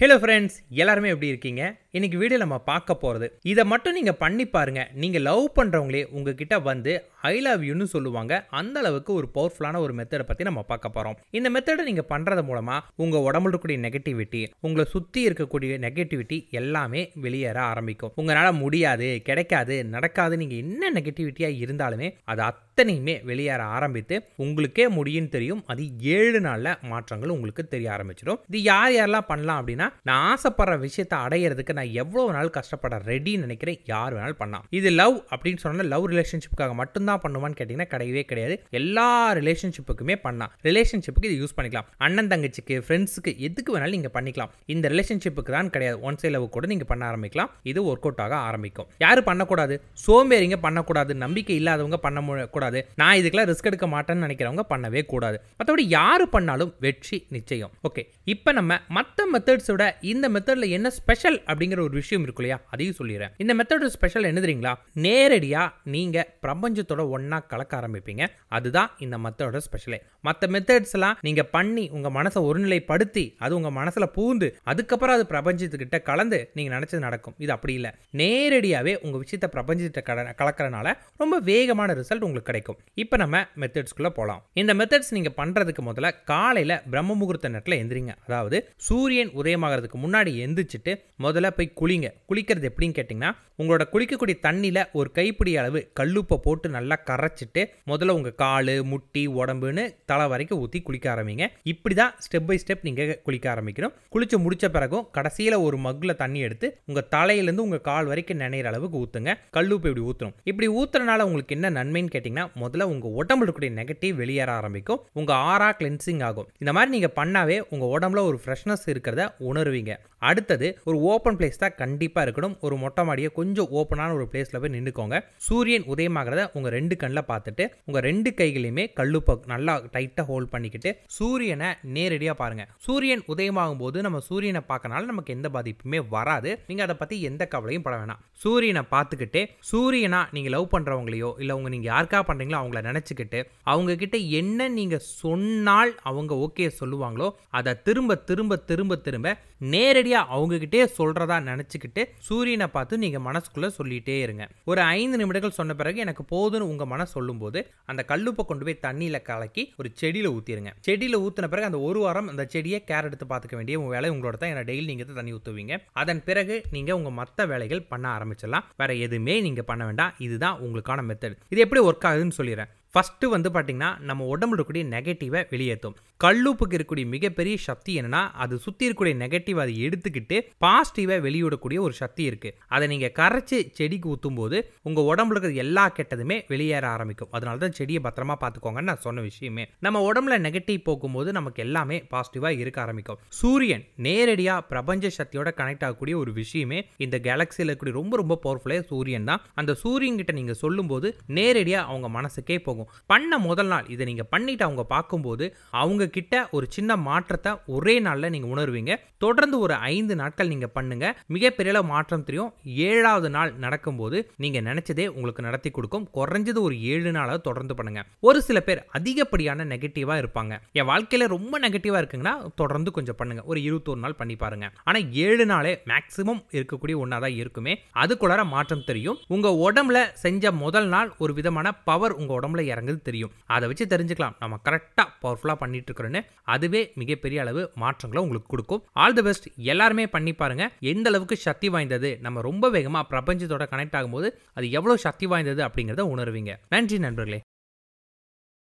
hello friends எல்லாருமே எப்படி இருக்கீங்க இன்னைக்கு வீடியோ நம்ம பார்க்க போகிறது இதை மட்டும் நீங்கள் பண்ணி பாருங்கள் நீங்கள் லவ் பண்ணுறவங்களே உங்ககிட்ட வந்து ஐ லவ் யூன்னு சொல்லுவாங்க அந்த அளவுக்கு ஒரு பவர்ஃபுல்லான ஒரு மெத்தடை பற்றி நம்ம பார்க்க போகிறோம் இந்த மெத்தடை நீங்கள் பண்ணுறது மூலமாக உங்கள் உடம்புல இருக்கக்கூடிய நெகட்டிவிட்டி உங்களை சுற்றி இருக்கக்கூடிய நெகட்டிவிட்டி எல்லாமே வெளியேற ஆரம்பிக்கும் உங்களால் முடியாது கிடைக்காது நடக்காது நீங்கள் என்ன நெகட்டிவிட்டியாக இருந்தாலுமே அது அத்தனையுமே வெளியேற ஆரம்பித்து உங்களுக்கே முடியும் தெரியும் அது ஏழு நாளில் மாற்றங்கள் உங்களுக்கு தெரிய ஆரம்பிச்சிடும் இது யார் யாரெல்லாம் பண்ணலாம் அப்படின்னா நான் ஆசைப்படுற விஷயத்தை அடையிறதுக்கு நான் நான் எவ்வளோ நாள் கஷ்டப்பட ரெடின்னு நினைக்கிறேன் யார் வேணாலும் பண்ணலாம் இது லவ் அப்படின்னு சொன்னால் லவ் ரிலேஷன்ஷிப்புக்காக மட்டும்தான் பண்ணுவான்னு கேட்டிங்கன்னா கிடையவே கிடையாது எல்லா ரிலேஷன்ஷிப்புக்குமே பண்ணலாம் ரிலேஷன்ஷிப்புக்கு இது யூஸ் பண்ணிக்கலாம் அண்ணன் தங்கச்சிக்கு ஃப்ரெண்ட்ஸுக்கு எதுக்கு வேணாலும் நீங்கள் பண்ணிக்கலாம் இந்த ரிலேஷன்ஷிப்புக்கு தான் கிடையாது ஒன் சைட் லவ் கூட நீங்கள் பண்ண ஆரம்பிக்கலாம் இது ஒர்க் அவுட் ஆக ஆரம்பிக்கும் யார் பண்ணக்கூடாது சோம்பேறிங்க பண்ணக்கூடாது நம்பிக்கை இல்லாதவங்க பண்ண கூடாது நான் இதுக்கெல்லாம் ரிஸ்க் எடுக்க மாட்டேன்னு நினைக்கிறவங்க பண்ணவே கூடாது மற்றபடி யார் பண்ணாலும் வெற்றி நிச்சயம் ஓகே இப்போ நம்ம மற்ற மெத்தட்ஸோட இந்த மெத்தடில் என்ன ஸ்பெஷல் அப்படிங்கிற அப்படிங்கிற ஒரு விஷயம் இருக்கு இல்லையா அதையும் சொல்லிடுறேன் இந்த மெத்தடோட ஸ்பெஷல் என்ன தெரியுங்களா நேரடியாக நீங்கள் பிரபஞ்சத்தோட ஒன்றா கலக்க ஆரம்பிப்பீங்க அதுதான் இந்த மெத்தடோட ஸ்பெஷலே மற்ற மெத்தட்ஸ்லாம் நீங்கள் பண்ணி உங்கள் மனசை ஒருநிலைப்படுத்தி அது உங்கள் மனசில் பூந்து அதுக்கப்புறம் அது பிரபஞ்சத்துக்கிட்ட கலந்து நீங்கள் நினச்சது நடக்கும் இது அப்படி இல்லை நேரடியாகவே உங்கள் விஷயத்தை பிரபஞ்சத்தை கலக்கிறனால ரொம்ப வேகமான ரிசல்ட் உங்களுக்கு கிடைக்கும் இப்போ நம்ம மெத்தட்ஸ்குள்ளே போகலாம் இந்த மெத்தட்ஸ் நீங்கள் பண்ணுறதுக்கு முதல்ல காலையில் பிரம்ம முகூர்த்த நேரத்தில் எந்திரிங்க அதாவது சூரியன் உதயமாகிறதுக்கு முன்னாடி எந்திரிச்சிட்டு முதல்ல போய் போய் குளிங்க குளிக்கிறது எப்படின்னு கேட்டிங்கன்னா உங்களோட குளிக்கக்கூடிய தண்ணியில் ஒரு கைப்பிடி அளவு கல்லுப்பை போட்டு நல்லா கரைச்சிட்டு முதல்ல உங்கள் கால் முட்டி உடம்புன்னு தலை வரைக்கும் ஊற்றி குளிக்க ஆரம்பிங்க இப்படி தான் ஸ்டெப் பை ஸ்டெப் நீங்கள் குளிக்க ஆரம்பிக்கணும் குளிச்சு முடிச்ச பிறகும் கடைசியில் ஒரு மக்கில் தண்ணி எடுத்து உங்கள் தலையிலேருந்து உங்கள் கால் வரைக்கும் நினைகிற அளவுக்கு ஊற்றுங்க கல்லுப்பை இப்படி ஊற்றணும் இப்படி ஊற்றுறனால உங்களுக்கு என்ன நன்மைன்னு கேட்டிங்கன்னா முதல்ல உங்கள் உடம்புல இருக்கக்கூடிய நெகட்டிவ் வெளியேற ஆரம்பிக்கும் உங்கள் ஆறா கிளென்சிங் ஆகும் இந்த மாதிரி நீங்கள் பண்ணாவே உங்கள் உடம்புல ஒரு ஃப்ரெஷ்னஸ் இருக்கிறத உணர்வீங்க அடுத்தது ஒரு ஓப்பன் பிளேஸ் தான் கண்டிப்பாக இருக்கணும் ஒரு மொட்டை மாடியை கொஞ்சம் ஓப்பனான ஒரு பிளேஸில் போய் நின்றுக்கோங்க சூரியன் உதயமாகிறத உங்கள் ரெண்டு கண்ணில் பார்த்துட்டு உங்கள் ரெண்டு கைகளையுமே கல்லுப்பை நல்லா டைட்டாக ஹோல்ட் பண்ணிக்கிட்டு சூரியனை நேரடியாக பாருங்கள் சூரியன் உதயமாகும் போது நம்ம சூரியனை பார்க்கனால நமக்கு எந்த பாதிப்புமே வராது நீங்கள் அதை பற்றி எந்த கவலையும் பட வேணாம் சூரியனை பார்த்துக்கிட்டே சூரியனாக நீங்கள் லவ் பண்ணுறவங்களையோ இல்லை உங்கள் நீங்கள் யாருக்கா பண்ணுறீங்களோ அவங்கள நினச்சிக்கிட்டு அவங்கக்கிட்ட என்ன நீங்கள் சொன்னால் அவங்க ஓகே சொல்லுவாங்களோ அதை திரும்ப திரும்ப திரும்ப திரும்ப நேரடியாக அவங்கக்கிட்டே சொல்கிறதா மனதா நினச்சிக்கிட்டு சூரியனை பார்த்து நீங்கள் மனசுக்குள்ளே சொல்லிகிட்டே இருங்க ஒரு ஐந்து நிமிடங்கள் சொன்ன பிறகு எனக்கு போதும்னு உங்கள் மனசு சொல்லும்போது அந்த கல்லுப்பை கொண்டு போய் தண்ணியில் கலக்கி ஒரு செடியில் ஊற்றிடுங்க செடியில் ஊற்றின பிறகு அந்த ஒரு வாரம் அந்த செடியை கேர் எடுத்து பார்த்துக்க வேண்டிய உங்கள் வேலை உங்களோட தான் ஏன்னா டெய்லி நீங்கள் தண்ணி ஊற்றுவீங்க அதன் பிறகு நீங்கள் உங்கள் மற்ற வேலைகள் பண்ண ஆரம்பிச்சிடலாம் வேறு எதுவுமே நீங்கள் பண்ண வேண்டாம் இதுதான் உங்களுக்கான மெத்தட் இது எப்படி ஒர்க் ஆகுதுன்னு சொல்லிடுறேன் ஃபஸ்ட்டு வந்து பார்த்திங்கன்னா நம்ம உடம்புல இருக்கக்கூடிய நெகட்டிவை வெளியேற்றும் கல்லுப்புக்கு இருக்கக்கூடிய மிகப்பெரிய சக்தி என்னென்னா அது சுற்றி இருக்கக்கூடிய நெகட்டிவ் அதை எடுத்துக்கிட்டு பாசிட்டிவாக வெளியிடக்கூடிய ஒரு சக்தி இருக்குது அதை நீங்கள் கரைச்சி செடிக்கு ஊற்றும் போது உங்கள் உடம்புல இருக்கிற எல்லா கெட்டதுமே வெளியேற ஆரம்பிக்கும் அதனால தான் செடியை பத்திரமா பார்த்துக்கோங்கன்னு நான் சொன்ன விஷயமே நம்ம உடம்புல நெகட்டிவ் போகும்போது நமக்கு எல்லாமே பாசிட்டிவாக இருக்க ஆரம்பிக்கும் சூரியன் நேரடியாக பிரபஞ்ச சக்தியோட கனெக்ட் ஆகக்கூடிய ஒரு விஷயமே இந்த கேலக்சியில் இருக்கக்கூடிய ரொம்ப ரொம்ப பவர்ஃபுல்லாக சூரியன் தான் அந்த சூரியன் கிட்ட நீங்கள் சொல்லும்போது நேரடியாக அவங்க மனசுக்கே போகும் இருக்கும் பண்ண முதல் நாள் இதை நீங்கள் பண்ணிட்டு அவங்க பார்க்கும்போது அவங்க கிட்ட ஒரு சின்ன மாற்றத்தை ஒரே நாளில் நீங்கள் உணர்வீங்க தொடர்ந்து ஒரு ஐந்து நாட்கள் நீங்கள் பண்ணுங்க மிகப்பெரிய மாற்றம் தெரியும் ஏழாவது நாள் நடக்கும்போது நீங்கள் நினச்சதே உங்களுக்கு நடத்தி கொடுக்கும் குறைஞ்சது ஒரு ஏழு நாளாக தொடர்ந்து பண்ணுங்க ஒரு சில பேர் அதிகப்படியான நெகட்டிவாக இருப்பாங்க என் வாழ்க்கையில் ரொம்ப நெகட்டிவாக இருக்குங்கன்னா தொடர்ந்து கொஞ்சம் பண்ணுங்க ஒரு இருபத்தோரு நாள் பண்ணி பாருங்க ஆனால் ஏழு நாளே மேக்சிமம் இருக்கக்கூடிய ஒன்னாதான் தான் இருக்குமே அதுக்குள்ளார மாற்றம் தெரியும் உங்கள் உடம்புல செஞ்ச முதல் நாள் ஒரு விதமான பவர் உங்கள் உடம்புல இறங்குது தெரியும் அதை வச்சு தெரிஞ்சுக்கலாம் நம்ம கரெக்டாக பவர்ஃபுல்லாக பண்ணிட்டு இருக்கிறோன்னு அதுவே மிகப்பெரிய அளவு மாற்றங்களை உங்களுக்கு கொடுக்கும் ஆல் தி பெஸ்ட் எல்லாருமே பண்ணி பாருங்க எந்த அளவுக்கு சக்தி வாய்ந்தது நம்ம ரொம்ப வேகமாக பிரபஞ்சத்தோட கனெக்ட் ஆகும்போது அது எவ்வளோ சக்தி வாய்ந்தது அப்படிங்கிறத உணர்வீங்க நன்றி நண்பர்களே